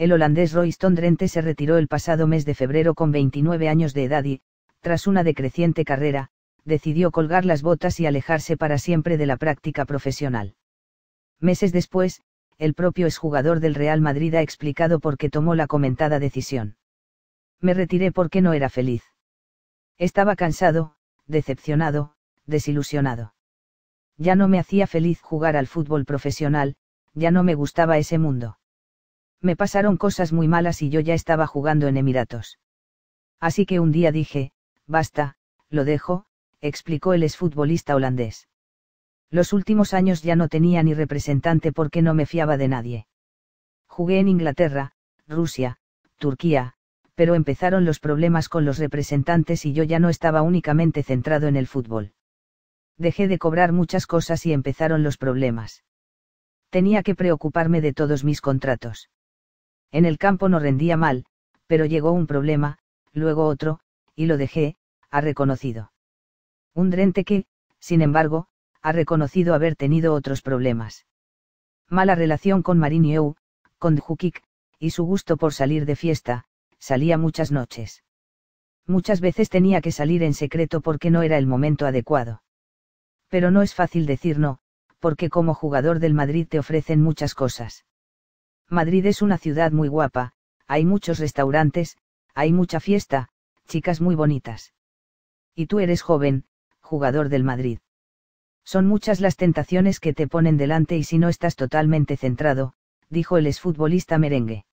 el holandés Royston Drenthe se retiró el pasado mes de febrero con 29 años de edad y, tras una decreciente carrera, decidió colgar las botas y alejarse para siempre de la práctica profesional. Meses después, el propio exjugador del Real Madrid ha explicado por qué tomó la comentada decisión. Me retiré porque no era feliz. Estaba cansado, decepcionado, desilusionado. Ya no me hacía feliz jugar al fútbol profesional, ya no me gustaba ese mundo me pasaron cosas muy malas y yo ya estaba jugando en Emiratos. Así que un día dije, basta, lo dejo, explicó el exfutbolista holandés. Los últimos años ya no tenía ni representante porque no me fiaba de nadie. Jugué en Inglaterra, Rusia, Turquía, pero empezaron los problemas con los representantes y yo ya no estaba únicamente centrado en el fútbol. Dejé de cobrar muchas cosas y empezaron los problemas. Tenía que preocuparme de todos mis contratos. En el campo no rendía mal, pero llegó un problema, luego otro, y lo dejé, ha reconocido. Un drente que, sin embargo, ha reconocido haber tenido otros problemas. Mala relación con Mariniou, con Djukic, y su gusto por salir de fiesta, salía muchas noches. Muchas veces tenía que salir en secreto porque no era el momento adecuado. Pero no es fácil decir no, porque como jugador del Madrid te ofrecen muchas cosas. Madrid es una ciudad muy guapa, hay muchos restaurantes, hay mucha fiesta, chicas muy bonitas. Y tú eres joven, jugador del Madrid. Son muchas las tentaciones que te ponen delante y si no estás totalmente centrado, dijo el exfutbolista merengue.